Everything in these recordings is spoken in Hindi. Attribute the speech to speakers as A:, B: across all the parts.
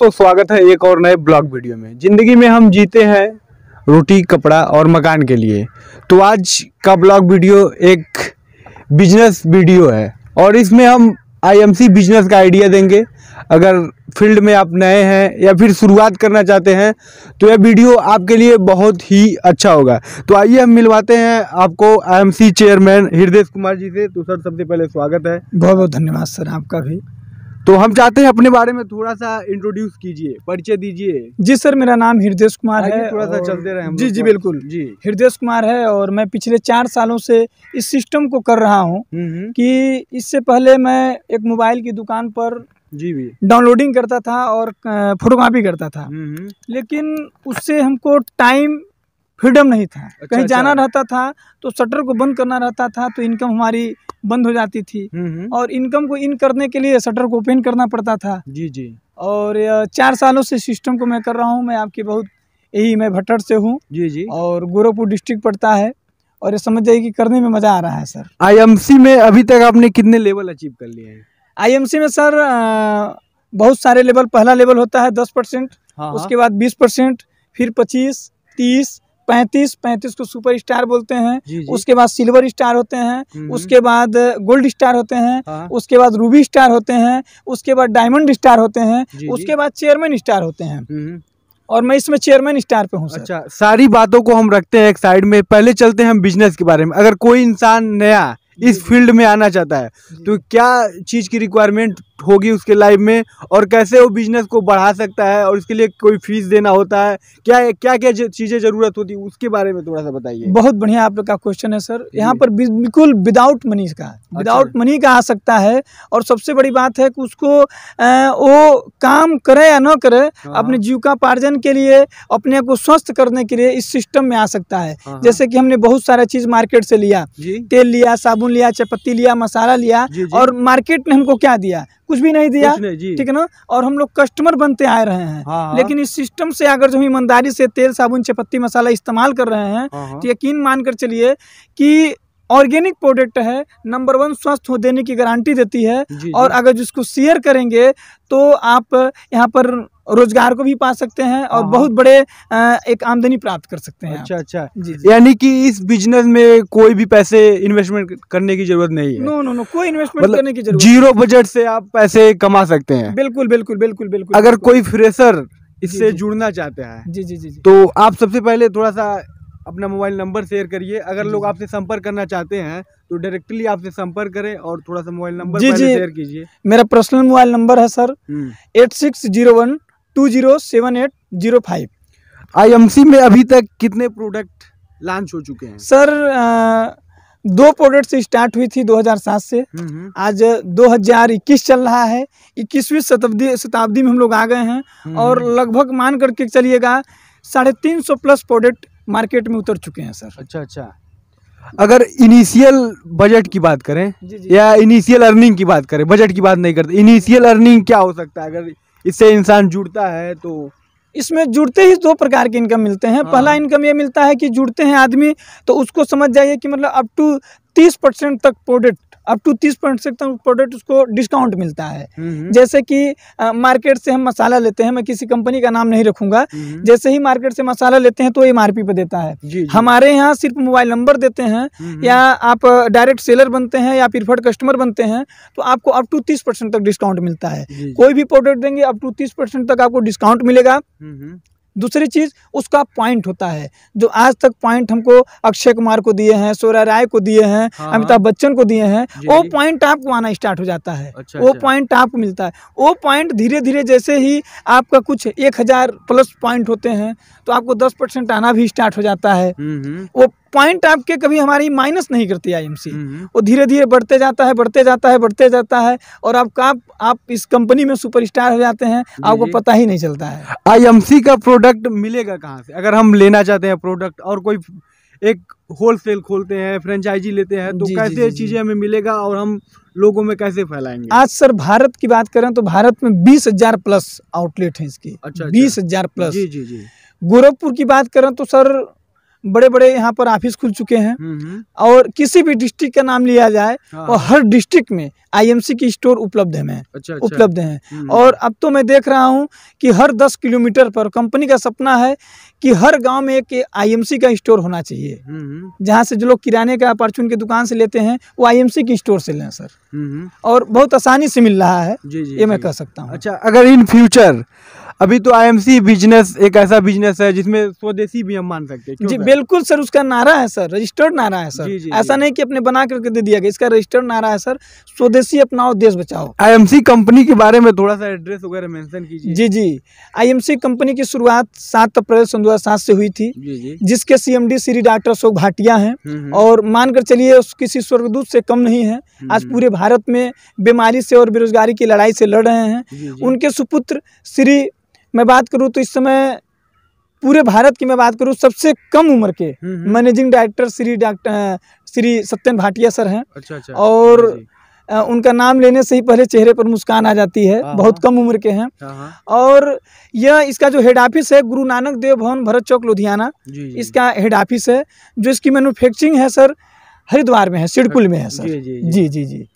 A: दोस्तों स्वागत है एक और नए ब्लॉग वीडियो में ज़िंदगी में हम जीते हैं रोटी कपड़ा और मकान के लिए तो आज का ब्लॉग वीडियो एक बिजनेस वीडियो है और इसमें हम आईएमसी बिजनेस का आइडिया देंगे अगर फील्ड में आप नए हैं या फिर शुरुआत करना चाहते हैं तो यह वीडियो आपके लिए बहुत ही अच्छा होगा तो आइए हम मिलवाते हैं आपको आई चेयरमैन हृदय कुमार जी से तो सर सबसे पहले
B: स्वागत है बहुत बहुत धन्यवाद सर आपका भी तो हम चाहते हैं अपने बारे में
A: थोड़ा सा इंट्रोड्यूस कीजिए परिचय दीजिए
B: जी सर मेरा नाम हृदय कुमार है थोड़ा सा चलते रहे जी जी बिल्कुल जी हृदय कुमार है और मैं पिछले चार सालों से इस सिस्टम को कर रहा हूँ हम्म, हम्म। कि इससे पहले मैं एक मोबाइल की दुकान पर जी भी डाउनलोडिंग करता था और फोटोकॉपी करता था हम्म, लेकिन उससे हमको टाइम फ्रीडम नहीं था अच्छा, कहीं जाना अच्छा। रहता था तो शटर को बंद करना रहता था तो इनकम हमारी बंद हो जाती थी हम्म, हम्म। और इनकम को इन करने के लिए शटर को ओपन करना पड़ता था जी जी और चार सालों से सिस्टम को मैं कर रहा हूँ मैं आपकी बहुत यही मैं भट्टर से हूँ जी जी और गोरखपुर डिस्ट्रिक्ट पड़ता है और ये समझ जाइए कि करने में मजा आ रहा है सर
A: आई में अभी तक आपने कितने लेवल अचीव कर लिए हैं
B: आई में सर बहुत सारे लेवल पहला लेवल होता है दस परसेंट हाँ, हाँ, उसके बाद बीस परसेंट फिर पच्चीस तीस पैंतीस पैंतीस को सुपर स्टार बोलते हैं जी जी। उसके बाद सिल्वर स्टार होते हैं हम्म। उसके बाद गोल्ड स्टार होते हैं हाँ। उसके बाद रूबी स्टार होते हैं उसके बाद डायमंड स्टार होते हैं उसके बाद चेयरमैन स्टार होते हैं हम्म। और मैं इसमें चेयरमैन स्टार पे हूँ अच्छा सारी बातों को हम रखते
A: हैं एक साइड में पहले चलते हैं हम बिजनेस के बारे में अगर कोई इंसान नया इस फील्ड में आना चाहता है तो क्या चीज़ की रिक्वायरमेंट होगी उसके लाइफ में और कैसे वो बिजनेस को बढ़ा सकता है और इसके लिए कोई फीस देना होता है क्या क्या क्या चीज़ें ज़रूरत होती है उसके बारे में
B: थोड़ा सा बताइए बहुत बढ़िया आप लोग का क्वेश्चन है सर यहाँ पर बिल्कुल विदाउट मनी का विदाउट अच्छा। मनी का आ सकता है और सबसे बड़ी बात है कि उसको आ, वो काम करे या न करे हाँ। अपने जीव का पार्जन के लिए अपने को स्वस्थ करने के लिए इस सिस्टम में आ सकता है हाँ, हाँ। जैसे कि हमने बहुत सारा चीज़ मार्केट से लिया तेल लिया साबुन लिया पत्ती लिया मसाला लिया और मार्केट ने हमको क्या दिया कुछ भी नहीं दिया ठीक है ना और हम लोग कस्टमर बनते आए रहे हैं हाँ, हाँ। लेकिन इस सिस्टम से अगर जो ईमानदारी से तेल साबुन चपत्ती मसाला इस्तेमाल कर रहे हैं हाँ, तो यकीन मानकर चलिए कि ऑर्गेनिक प्रोडक्ट है नंबर वन स्वस्थ हो देने की गारंटी देती है जी, और जी. अगर जिसको शेयर करेंगे तो आप यहाँ पर रोजगार को भी पा सकते हैं और हाँ। बहुत बड़े एक आमदनी प्राप्त कर सकते हैं अच्छा अच्छा
A: यानी कि इस बिजनेस में कोई भी पैसे इन्वेस्टमेंट करने की जरूरत नहीं है
B: नो नो नो कोई इन्वेस्टमेंट मतलब करने की जरूरत जीरो बजट से
A: आप पैसे कमा सकते हैं
B: बिल्कुल बिल्कुल बिल्कुल बिल्कुल अगर कोई
A: फ्रेशर इससे जुड़ना चाहते हैं जी जी जी तो आप सबसे पहले थोड़ा सा अपना मोबाइल नंबर शेयर करिए अगर लोग आपसे संपर्क करना चाहते हैं तो डायरेक्टली आपसे संपर्क करें और थोड़ा सा मोबाइल नंबर शेयर कीजिए
B: मेरा पर्सनल मोबाइल नंबर है सर हम्म। Eight six zero one two zero seven eight zero five आई में अभी तक कितने प्रोडक्ट लॉन्च हो चुके हैं सर आ, दो प्रोडक्ट से स्टार्ट हुई थी 2007 से हम्म, हम्म। आज 2021 चल रहा है इक्कीसवीं शताब्दी शताब्दी में हम लोग आ गए हैं और लगभग मान करके चलिएगा साढ़े तीन सौ प्लस प्रोडक्ट मार्केट में उतर चुके हैं सर अच्छा अच्छा
A: अगर इनिशियल बजट की बात करें जी जी या इनिशियल अर्निंग की बात करें बजट की बात नहीं करते इनिशियल अर्निंग क्या हो सकता है अगर इससे इंसान
B: जुड़ता है तो इसमें जुड़ते ही दो प्रकार के इनकम मिलते हैं हाँ। पहला इनकम ये मिलता है कि जुड़ते हैं आदमी तो उसको समझ जाइए कि मतलब अप टू तीस परसेंट तक प्रोडक्ट अप टू तीस परसेंट तक प्रोडक्ट उसको डिस्काउंट मिलता है हम्म, हम्म। जैसे कि मार्केट से हम मसाला लेते हैं मैं किसी कंपनी का नाम नहीं रखूंगा हम्म, जैसे ही मार्केट से मसाला लेते हैं तो एम आर पी पे देता है जी, जी। हमारे यहाँ सिर्फ मोबाइल नंबर देते हैं या आप डायरेक्ट सेलर बनते हैं या प्रिफर्ड कस्टमर बनते हैं तो आपको अप टू तीस परसेंट तक डिस्काउंट मिलता है कोई भी प्रोडक्ट देंगे अप टू तीस परसेंट तक आपको डिस्काउंट मिलेगा दूसरी चीज़ उसका पॉइंट होता है जो आज तक पॉइंट हमको अक्षय कुमार को दिए हैं सोरा राय को दिए हैं हाँ, अमिताभ बच्चन को दिए हैं वो पॉइंट आपको आना स्टार्ट हो जाता है अच्छा, वो अच्छा। पॉइंट आपको मिलता है वो पॉइंट धीरे धीरे जैसे ही आपका कुछ एक हज़ार प्लस पॉइंट होते हैं तो आपको दस परसेंट आना भी स्टार्ट हो जाता है हम्म, हम्म। वो पॉइंट आपके कभी हमारी माइनस नहीं करती आईएमसी हम्म। वो धीरे धीरे बढ़ते जाता है बढ़ते जाता है बढ़ते जाता है और आपका आप, आप इस कंपनी में सुपरस्टार हो जाते हैं आपको पता
A: ही नहीं चलता है आईएमसी का प्रोडक्ट मिलेगा कहाँ से अगर हम लेना चाहते हैं प्रोडक्ट और कोई एक होलसेल खोलते हैं फ्रेंचाइजी लेते हैं तो जी, कैसे चीज़ें हमें मिलेगा और हम लोगों में कैसे फैलाएंगे आज
B: सर भारत की बात करें तो भारत में बीस हजार प्लस आउटलेट है इसके अच्छा, अच्छा। बीस हजार प्लस जी जी जी गोरखपुर की बात करें तो सर बड़े बड़े यहाँ पर ऑफिस खुल चुके हैं हम्म, हम्म। और किसी भी डिस्ट्रिक्ट का नाम लिया जाए हाँ। और हर डिस्ट्रिक्ट में आईएमसी की स्टोर उपलब्ध है अच्छा, अच्छा। उपलब्ध है हम्म, और अब तो मैं देख रहा हूँ कि हर दस किलोमीटर पर कंपनी का सपना है कि हर गांव में एक आईएमसी का स्टोर होना चाहिए जहाँ से जो लोग किराने का परचून की दुकान से लेते हैं वो सी की स्टोर से ले
A: सर
B: और बहुत आसानी से मिल रहा है ये मैं कह सकता हूँ अच्छा
A: अगर इन फ्यूचर अभी तो सी बिजनेस एक ऐसा
B: बिजनेस है जिसमें
A: स्वदेशी भी हम मान
B: सकते हैं जी बिल्कुल सर उसका नारा है सर रजिस्टर्ड नारा है सर जी, जी, ऐसा जी. नहीं कि अपने बना करके दे दिया गया इसका रजिस्टर्ड नारा है सर स्वदेशी अपनाओ देश बचाओ आईएमसी कंपनी के बारे में थोड़ा
A: सा एड्रेस वगैरह मेंशन कीजिए
B: जी जी आईएमसी कंपनी की शुरुआत सात अप्रैल सन दो से हुई थी जिसके सीएमडी श्री डॉक्टर अशोक भाटिया है हम्म, हम्म। और मानकर चलिए किसी स्वर्गदूत से कम नहीं है हम्म, आज पूरे भारत में बीमारी से और बेरोजगारी की लड़ाई से लड़ रहे हैं उनके सुपुत्र श्री मैं बात करूँ तो इस समय पूरे भारत की मैं बात करूँ सबसे कम उम्र के हम्म, हम्म। Managing director Shri doctor Shri Satyan Bhatia sir हैं अच्छा, अच्छा, और उनका नाम लेने से ही पहले चेहरे पर मुस्कान आ जाती है हाँ, बहुत हाँ। कम उम्र के हैं हाँ, और यह इसका जो हेड ऑफिस है गुरु नानक देव भवन भरत चौक लुधियाना इसका हेड ऑफिस है जो इसकी मैन्युफैक्चरिंग है सर हरिद्वार में है सिडकुल अच्छा। में है सर जी जी जी, जी, जी।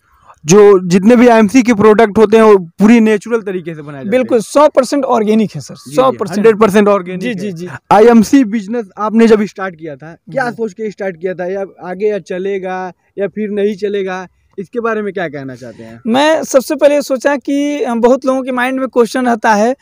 B: जो जितने भी आईएमसी के प्रोडक्ट होते हैं वो पूरी नेचुरल
A: तरीके से बनाए
B: बिल्कुल सौ परसेंट
A: ऑर्गेनिक है सर सौ हंड्रेड परसेंट ऑर्गेनिक जी जी जी आईएमसी बिजनेस आपने जब स्टार्ट किया था क्या सोच के स्टार्ट किया था या आगे या चलेगा या फिर नहीं चलेगा इसके बारे में क्या कहना चाहते हैं
B: मैं सबसे पहले सोचा कि बहुत लोगों के माइंड में क्वेश्चन रहता है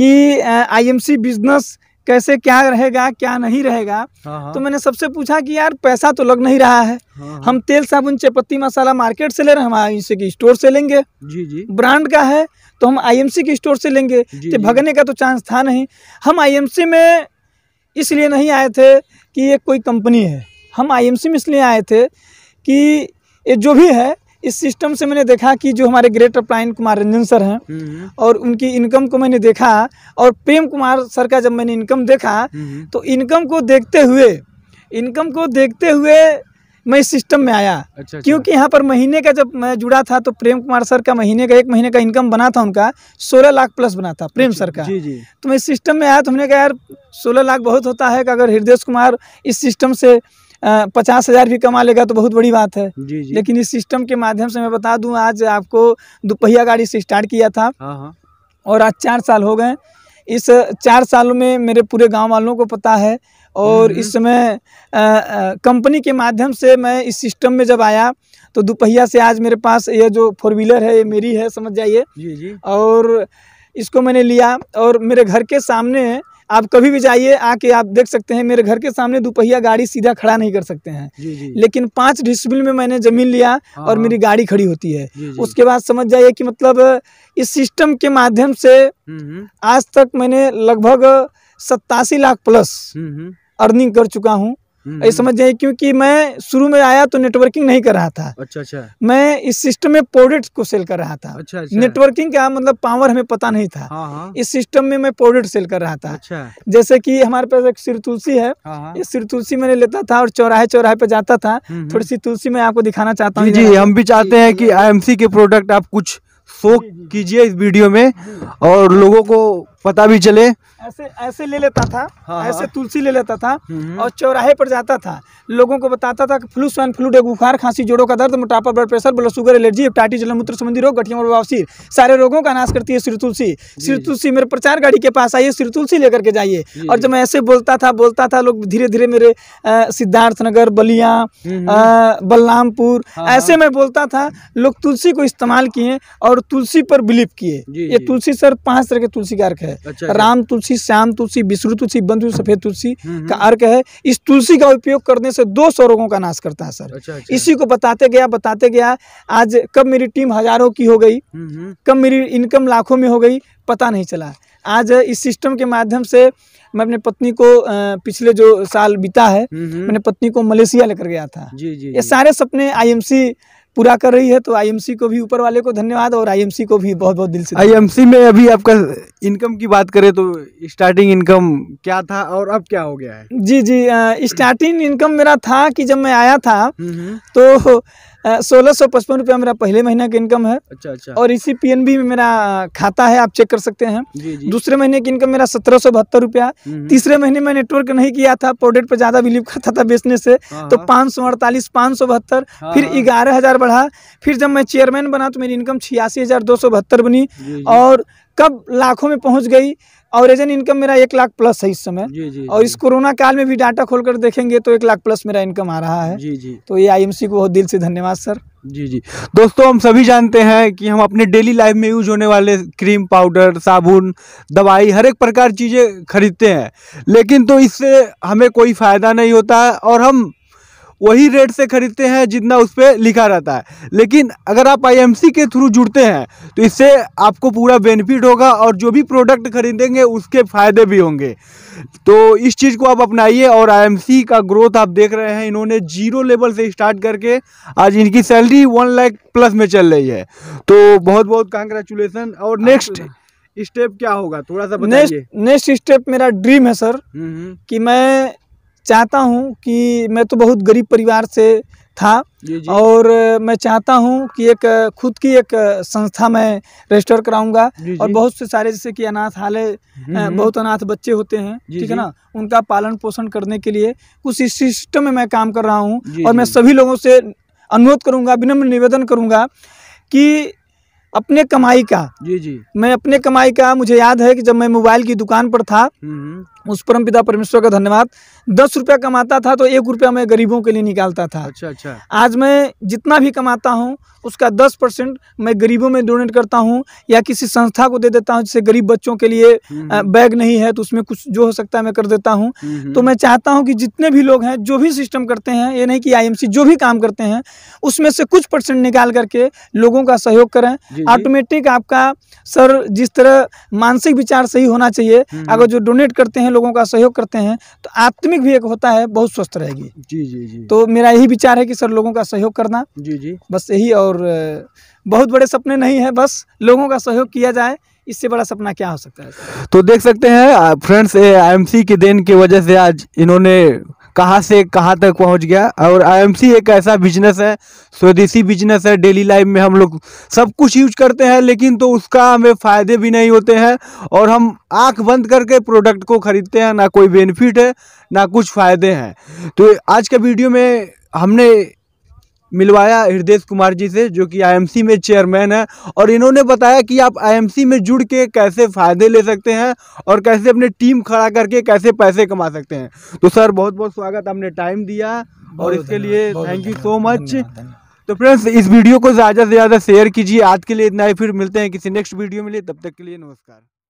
B: कि आईएमसी बिजनेस कैसे क्या रहेगा क्या नहीं रहेगा हाँ, हाँ। तो मैंने सबसे पूछा कि यार पैसा तो लग नहीं रहा है हाँ, हम तेल साबुन चेपत्ती मसाला मार्केट से ले रहे हैं हम आई की स्टोर से लेंगे जी जी ब्रांड का है तो हम आईएमसी के स्टोर से लेंगे तो भगने का तो चांस था नहीं हम आईएमसी में इसलिए नहीं आए थे कि ये कोई कंपनी है हम सी में इसलिए आए थे कि ये जो भी है इस सिस्टम से मैंने देखा कि जो हमारे ग्रेटर प्लाइन कुमार रंजन सर हैं हम्म, हम्म। और उनकी इनकम को मैंने देखा और प्रेम कुमार सर का जब मैंने इनकम देखा हम्म, तो इनकम को देखते हुए इनकम को देखते हुए मैं इस सिस्टम में आया अच्छा, अच्छा, क्योंकि यहाँ पर महीने का जब मैं जुड़ा था तो प्रेम कुमार सर का महीने का एक महीने का इनकम बना था उनका सोलह लाख प्लस बना था प्रेम सर का जी जी तो मैं इस सिस्टम में आया तो हमने कहा यार सोलह लाख बहुत होता है कि अगर हृदय कुमार इस सिस्टम से पचास हज़ार भी कमा लेगा तो बहुत बड़ी बात है जी जी। लेकिन इस सिस्टम के माध्यम से मैं बता दूं आज आपको दोपहिया गाड़ी से स्टार्ट किया था हाँ, हाँ। और आज चार साल हो गए इस चार सालों में मेरे पूरे गांव वालों को पता है और हम्म। इस समय कंपनी के माध्यम से मैं इस सिस्टम में जब आया तो दोपहिया से आज मेरे पास ये जो फोर व्हीलर है ये मेरी है समझ जाइए और इसको मैंने लिया और मेरे घर के सामने आप कभी भी जाइए आके आप देख सकते हैं मेरे घर के सामने दोपहिया गाड़ी सीधा खड़ा नहीं कर सकते हैं जी जी। लेकिन पाँच डिस्बिल में मैंने जमीन लिया हाँ, और हाँ। मेरी गाड़ी खड़ी होती है जी जी। उसके बाद समझ जाइए कि मतलब इस सिस्टम के माध्यम से हम्म, हम्म। आज तक मैंने लगभग सत्तासी लाख प्लस हम्म, अर्निंग कर चुका हूँ ये हम्म। समझ जाए क्योंकि मैं शुरू में आया तो नेटवर्किंग नहीं कर रहा
A: था अच्छा अच्छा
B: मैं इस सिस्टम में प्रोडक्ट को सेल कर रहा था अच्छा अच्छा नेटवर्किंग का मतलब पावर हमें पता नहीं था हाँ हाँ। इस सिस्टम में मैं प्रोडक्ट सेल कर रहा था अच्छा जैसे कि हमारे पास एक सिर तुलसी है ये हाँ, हाँ। सिर तुलसी मैंने लेता था और चौराहे चौराहे पे जाता था हम्म, हम्म। थोड़ी सी तुलसी मैं आपको दिखाना चाहता हूँ जी हम भी चाहते हैं की
A: आई के प्रोडक्ट आप कुछ शो कीजिए इस वीडियो में और लोगों को पता भी चले
B: ऐसे ऐसे ले लेता था हाँ, हाँ। ऐसे तुलसी ले लेता था हम्म, हम्म। और चौराहे पर जाता था लोगों को बताता था कि फ्लू स्वाइन फ्लू डे बुखार खांसी जोड़ों का दर्द मोटापा blood pressure blood sugar allergy टाटी जलमूत्र संबंधी रोग गठिया और सारे रोगों का नाश करती है श्री तुलसी श्री तुलसी मेरे प्रचार गाड़ी के पास आइए श्री तुलसी लेकर के जाइए और जब मैं ऐसे बोलता था बोलता था लोग धीरे धीरे मेरे सिद्धार्थ नगर बलिया हम्म, बलरामपुर हाँ, हाँ। ऐसे में बोलता था लोग तुलसी को इस्तेमाल किए और तुलसी पर बिलीव किए ये तुलसी सर पाँच तरह के तुलसी का है है अच्छा, अच्छा राम तुलसी श्याम तुलसी विष्णु तुलसी बंधु सफेद तुलसी हम्म, हम्म। का अर्क है इस तुलसी का उपयोग करने से दो सौ रोगों का नाश करता है सर अच्छा, अच्छा। इसी को बताते गया बताते गया आज कब मेरी टीम हजारों की हो गई हम्म, कब मेरी इनकम लाखों में हो गई पता नहीं चला आज इस सिस्टम के माध्यम से मैं अपने पत्नी को पिछले जो साल बीता है मैंने पत्नी को मलेशिया लेकर गया था जी जी ये सारे सपने आईएमसी पूरा कर रही है तो आईएमसी को भी ऊपर वाले को धन्यवाद और आईएमसी को भी बहुत बहुत दिल से आईएमसी
A: में अभी आपका इनकम की बात करें तो स्टार्टिंग इनकम क्या था और अब क्या हो गया है
B: जी जी स्टार्टिंग इनकम मेरा था कि जब मैं आया था हम्म, हम्म। तो सोलह सौ पचपन रुपया मेरा पहले महीना का इनकम है अच्छा अच्छा और इसी पीएनबी में मेरा खाता है आप चेक कर सकते हैं जी, जी। दूसरे महीने की इनकम मेरा सत्रह सौ बहत्तर रुपया हम्म, तीसरे महीने में नेटवर्क नहीं किया था प्रोडक्ट पर ज्यादा बिलीव करता था बेचने से हाँ, तो हाँ। पाँच सौ अड़तालीस पाँच सौ बहत्तर हाँ, फिर ग्यारह हजार बढ़ा फिर जब मैं चेयरमैन बना तो मेरी इनकम छियासी हज़ार दो सौ बहत्तर बनी और कब लाखों में पहुंच गई और एजेंट इनकम मेरा एक लाख प्लस है इस समय जी, जी, और इस कोरोना काल में भी डाटा खोलकर देखेंगे तो एक लाख प्लस मेरा इनकम आ रहा है जी, जी। तो ये आईएमसी को बहुत दिल से धन्यवाद सर जी जी दोस्तों हम
A: सभी जानते हैं कि हम अपने डेली लाइफ में यूज होने वाले क्रीम पाउडर साबुन दवाई हर एक प्रकार चीज़ें खरीदते हैं लेकिन तो इससे हमें कोई फ़ायदा नहीं होता और हम वही रेट से ख़रीदते हैं जितना उस पर लिखा रहता है लेकिन अगर आप आईएमसी के थ्रू जुड़ते हैं तो इससे आपको पूरा बेनिफिट होगा और जो भी प्रोडक्ट खरीदेंगे उसके फ़ायदे भी होंगे तो इस चीज़ को आप अपनाइए और आईएमसी का ग्रोथ आप देख रहे हैं इन्होंने जीरो लेवल से स्टार्ट करके आज इनकी सैलरी वन लाख प्लस में चल रही है तो बहुत बहुत कंग्रेचुलेसन और नेक्स्ट हाँ, स्टेप तो- क्या होगा थोड़ा सा
B: नेक्स्ट स्टेप मेरा ड्रीम है सर हम्म, हम्म। कि मैं चाहता हूँ कि मैं तो बहुत गरीब परिवार से था जी जी। और मैं चाहता हूं कि एक खुद की एक संस्था मैं रजिस्टर कराऊंगा और बहुत से सारे जैसे कि अनाथ हाले हम्म, हम्म। बहुत अनाथ बच्चे होते हैं ठीक है ना उनका पालन पोषण करने के लिए इस सिस्टम में मैं काम कर रहा हूं और मैं सभी लोगों से अनुरोध करूंगा विनम्र निवेदन करूंगा कि अपने कमाई का जी जी मैं अपने कमाई का मुझे याद है कि जब मैं मोबाइल की दुकान पर था
A: हम्म,
B: उस परम पिता परमेश्वर का धन्यवाद दस रुपया कमाता था तो एक रुपया मैं गरीबों के लिए निकालता था अच्छा अच्छा आज मैं जितना भी कमाता हूँ उसका दस परसेंट मैं गरीबों में डोनेट करता हूँ या किसी संस्था को दे देता हूँ जैसे गरीब बच्चों के लिए हम्म, हम्म। बैग नहीं है तो उसमें कुछ जो हो सकता है मैं कर देता हूँ हम्म, तो मैं चाहता हूँ कि जितने भी लोग हैं जो भी सिस्टम करते हैं ये नहीं कि आई जो भी काम करते हैं उसमें से कुछ परसेंट निकाल करके लोगों का सहयोग करें ऑटोमेटिक आपका सर जिस तरह मानसिक विचार सही होना चाहिए अगर जो डोनेट करते हैं लोगों का सहयोग करते हैं तो आत्मिक भी एक होता है बहुत स्वस्थ रहेगी
A: जी जी जी तो
B: मेरा यही विचार है कि सर लोगों का सहयोग करना जी जी बस यही और बहुत बड़े सपने नहीं है बस लोगों का सहयोग किया जाए इससे बड़ा सपना क्या हो सकता है
A: तो देख सकते हैं फ्रेंड्स एम सी के देन की वजह से आज इन्होंने कहाँ से कहाँ तक पहुँच गया और आईएमसी एक ऐसा बिजनेस है स्वदेशी बिजनेस है डेली लाइफ में हम लोग सब कुछ यूज करते हैं लेकिन तो उसका हमें फ़ायदे भी नहीं होते हैं और हम आँख बंद करके प्रोडक्ट को ख़रीदते हैं ना कोई बेनिफिट है ना कुछ फ़ायदे हैं तो आज के वीडियो में हमने मिलवाया हृदय कुमार जी से जो कि आईएमसी में चेयरमैन है और इन्होंने बताया कि आप आईएमसी में जुड़ के कैसे फ़ायदे ले सकते हैं और कैसे अपने टीम खड़ा करके कैसे पैसे कमा सकते हैं तो सर बहुत बहुत स्वागत आपने टाइम दिया और इसके लिए थैंक यू सो मच तो फ्रेंड्स इस वीडियो को ज़्यादा से ज़्यादा शेयर कीजिए आज के लिए इतना ही फिर मिलते हैं किसी नेक्स्ट वीडियो में लिए तब तक के लिए नमस्कार